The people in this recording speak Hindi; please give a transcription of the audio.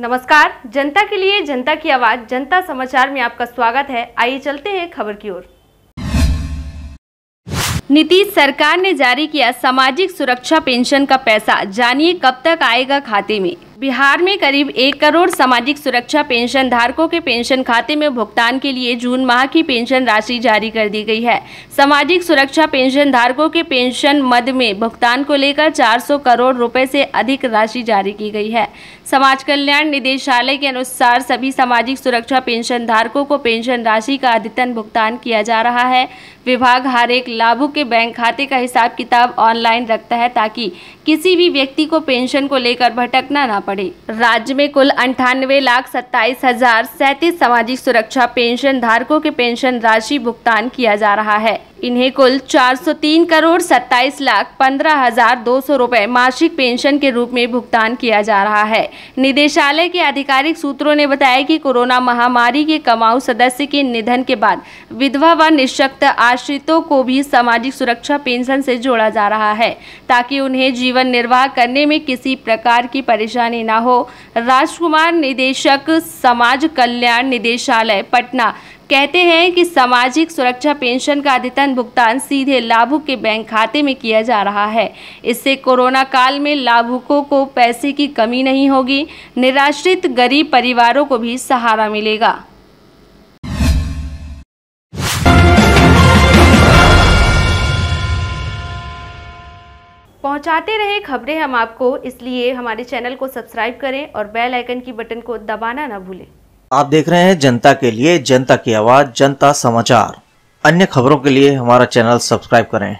नमस्कार जनता के लिए जनता की आवाज जनता समाचार में आपका स्वागत है आइए चलते हैं खबर की ओर नीतीश सरकार ने जारी किया सामाजिक सुरक्षा पेंशन का पैसा जानिए कब तक आएगा खाते में बिहार में करीब एक करोड़ सामाजिक सुरक्षा पेंशन धारकों के पेंशन खाते में भुगतान के लिए जून माह की पेंशन राशि जारी कर दी गई है सामाजिक सुरक्षा पेंशन धारकों के पेंशन मद में भुगतान को लेकर 400 करोड़ रुपए से अधिक राशि जारी की गई है समाज कल्याण निदेशालय के अनुसार सभी सामाजिक सुरक्षा पेंशन धारकों को पेंशन राशि का अद्यतन भुगतान किया जा रहा है विभाग हर एक लाभुक के बैंक खाते का हिसाब किताब ऑनलाइन रखता है ताकि किसी भी व्यक्ति को पेंशन को लेकर भटकना न पड़े राज्य में कुल अंठानवे लाख सत्ताईस हजार सैतीस सामाजिक सुरक्षा पेंशन धारकों के पेंशन राशि भुगतान किया जा रहा है इन्हें कुल 403 करोड़ सत्ताईस लाख पंद्रह हजार दो सौ रुपये मासिक पेंशन के रूप में भुगतान किया जा रहा है निदेशालय के आधिकारिक सूत्रों ने बताया कि कोरोना महामारी के कमाऊ सदस्य के निधन के बाद विधवा व निशक्त आश्रितों को भी सामाजिक सुरक्षा पेंशन से जोड़ा जा रहा है ताकि उन्हें जीवन निर्वाह करने में किसी प्रकार की परेशानी न हो राजकुमार निदेशक समाज कल्याण निदेशालय पटना कहते हैं कि सामाजिक सुरक्षा पेंशन का अधितन भुगतान सीधे लाभुक के बैंक खाते में किया जा रहा है इससे कोरोना काल में लाभुकों को पैसे की कमी नहीं होगी निराश्रित गरीब परिवारों को भी सहारा मिलेगा पहुंचाते रहे खबरें हम आपको इसलिए हमारे चैनल को सब्सक्राइब करें और बेल आइकन की बटन को दबाना ना भूलें आप देख रहे हैं जनता के लिए जनता की आवाज जनता समाचार अन्य खबरों के लिए हमारा चैनल सब्सक्राइब करें